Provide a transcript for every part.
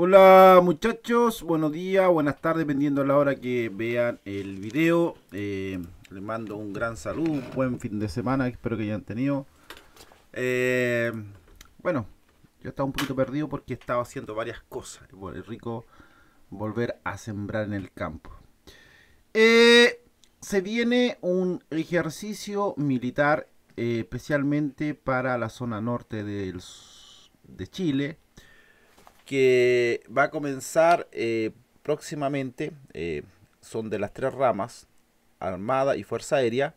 Hola muchachos, buenos días, buenas tardes, dependiendo de la hora que vean el video. Eh, les mando un gran saludo, buen fin de semana, espero que hayan tenido. Eh, bueno, yo estaba un poquito perdido porque estaba haciendo varias cosas. Es rico volver a sembrar en el campo. Eh, se viene un ejercicio militar especialmente para la zona norte de Chile que va a comenzar eh, próximamente, eh, son de las tres ramas, Armada y Fuerza Aérea.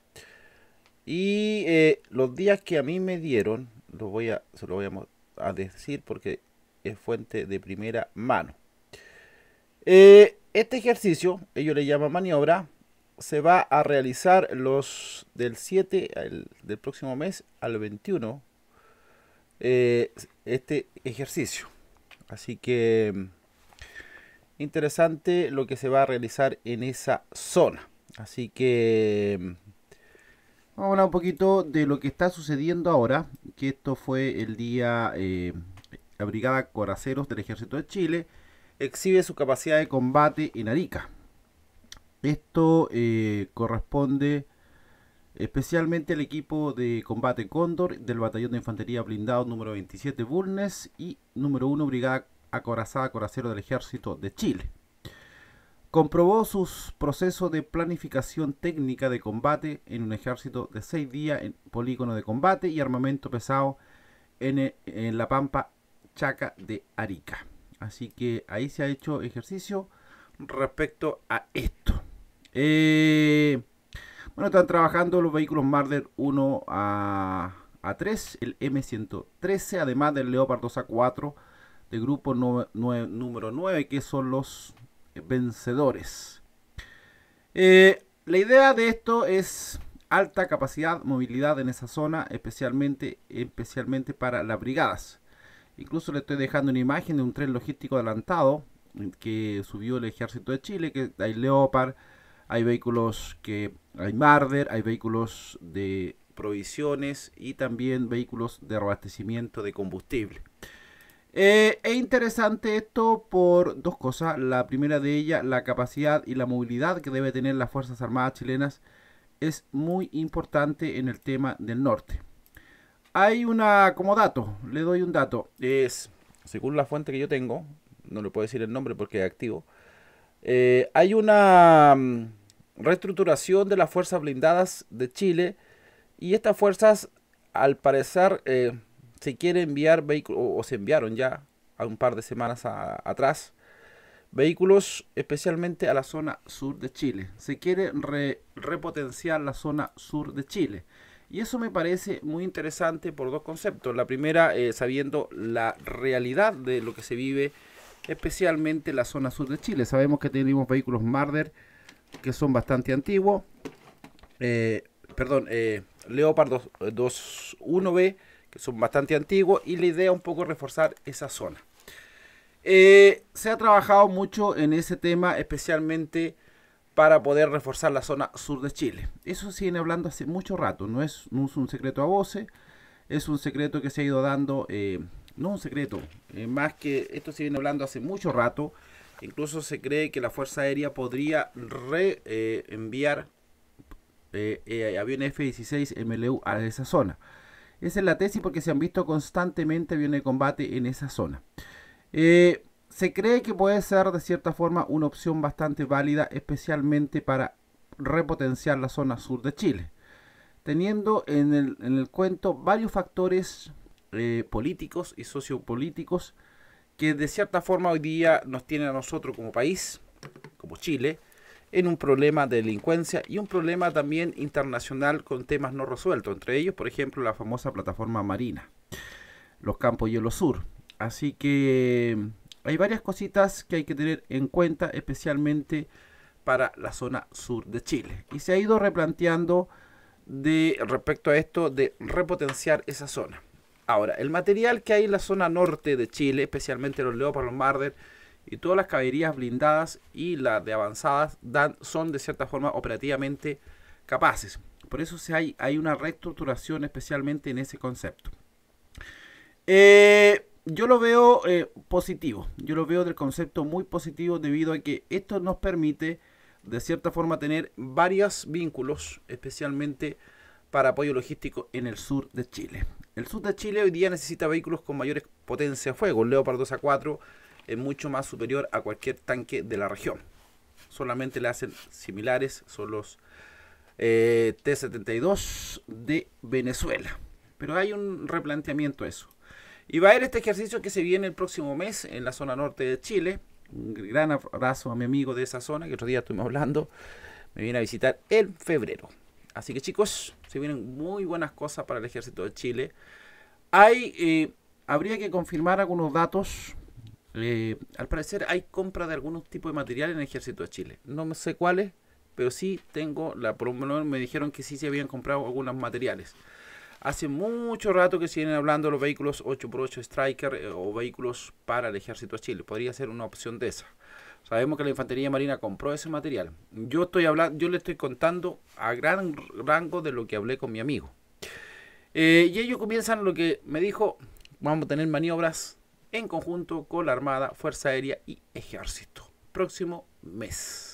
Y eh, los días que a mí me dieron, voy a, se lo voy a, decir porque es fuente de primera mano. este ejercicio, ellos le llaman maniobra, se va a realizar los del 7 del próximo mes al 21. este ejercicio Así que mm, interesante lo que se va a realizar en esa zona. Así que mm, vamos a hablar un poquito de lo que está sucediendo ahora, que esto fue el día, la eh, Brigada Coraceros del Ejército de Chile exhibe su capacidad de combate en Arica. Esto eh, corresponde especialmente el equipo de combate Cóndor del Batallón de Infantería Blindado número 27 Bulnes y número 1 Brigada Acorazada Coracero del Ejército de Chile. Comprobó sus procesos de planificación técnica de combate en un ejército de 6 días en polígono de combate y armamento pesado en, eh, en la Pampa Chaca de Arica. Así que ahí se ha hecho ejercicio respecto a esto. Eh, están trabajando los vehículos Marder 1 a, 3, el M113, además del Leopard 2 a 4 de grupo número 9, que son los vencedores. Eh, la idea de esto es alta capacidad, movilidad en esa zona, especialmente, especialmente para las brigadas. Incluso le estoy dejando una imagen de un tren logístico adelantado que subió el ejército de Chile, que hay Leopard, hay vehículos que hay Marder, hay vehículos de provisiones y también vehículos de abastecimiento de combustible. Eh, es interesante esto por dos cosas. La primera de ellas, la capacidad y la movilidad que debe tener las Fuerzas Armadas chilenas es muy importante en el tema del norte. Hay una, como dato, le doy un dato. Es, según la fuente que yo tengo, no le puedo decir el nombre porque es activo, eh, hay una mm, reestructuración de las fuerzas blindadas de Chile y estas fuerzas al parecer eh, se quiere enviar vehículos o, se enviaron ya a un par de semanas atrás vehículos especialmente a la zona sur de Chile. Se quiere repotenciar la zona sur de Chile. Y eso me parece muy interesante por dos conceptos. La primera, eh, sabiendo la realidad de lo que se vive especialmente la zona sur de Chile. Sabemos que tenemos vehículos Marder que son bastante antiguos. Eh, perdón, eh, Leopard 2.1B, eh, que son bastante antiguos, y la idea un poco reforzar esa zona. Eh, se ha trabajado mucho en ese tema, especialmente para poder reforzar la zona sur de Chile. Eso viene hablando hace mucho rato, no es, un secreto a voces, es un secreto que se ha ido dando, no un secreto, más que esto se viene hablando hace mucho rato Incluso se cree que la Fuerza Aérea podría reenviar eh, eh, eh, aviones F-16 MLU a esa zona. Esa es la tesis porque se han visto constantemente aviones de combate en esa zona. se cree que puede ser de cierta forma una opción bastante válida, especialmente para repotenciar la zona sur de Chile, teniendo en el, en el cuento varios factores políticos y sociopolíticos que de cierta forma hoy día nos tiene a nosotros como país, como Chile, en un problema de delincuencia y un problema también internacional con temas no resueltos, entre ellos, por ejemplo, la famosa plataforma marina, los campos hielo sur. Así que hay varias cositas que hay que tener en cuenta, especialmente para la zona sur de Chile. Y se ha ido replanteando de respecto a esto de repotenciar esa zona. Ahora, el material que hay en la zona norte de Chile, especialmente los Leopard, los Marder y todas las caballerías blindadas y las de avanzadas, dan, son de cierta forma operativamente capaces. Por eso hay, hay una reestructuración especialmente en ese concepto. Eh, yo lo veo eh, positivo, yo lo veo del concepto muy positivo debido a que esto nos permite de cierta forma tener varios vínculos, especialmente para apoyo logístico en el sur de Chile. El sur de Chile hoy día necesita vehículos con mayores potencia de fuego. El Leopard 2 a 4 es mucho más superior a cualquier tanque de la región. Solamente le hacen similares, son los eh, T-72 de Venezuela. Pero hay un replanteamiento a eso. Y va a haber este ejercicio que se viene el próximo mes en la zona norte de Chile. Un gran abrazo a mi amigo de esa zona, que otro día estuvimos hablando. Me viene a visitar en febrero. Así que chicos, se vienen muy buenas cosas para el ejército de Chile. Hay, eh, habría que confirmar algunos datos. Eh, al parecer hay compra de algunos tipos de material en el ejército de Chile. No sé cuáles, pero sí tengo la promoción. me dijeron que sí se habían comprado algunos materiales. Hace mucho rato que se vienen hablando de los vehículos 8x8 Striker eh, o vehículos para el ejército de Chile. Podría ser una opción de esa. Sabemos que la Infantería Marina compró ese material. Yo estoy hablando, yo le estoy contando a gran rango de lo que hablé con mi amigo. Eh, y ellos comienzan lo que me dijo, vamos a tener maniobras en conjunto con la Armada, Fuerza Aérea y Ejército. Próximo mes.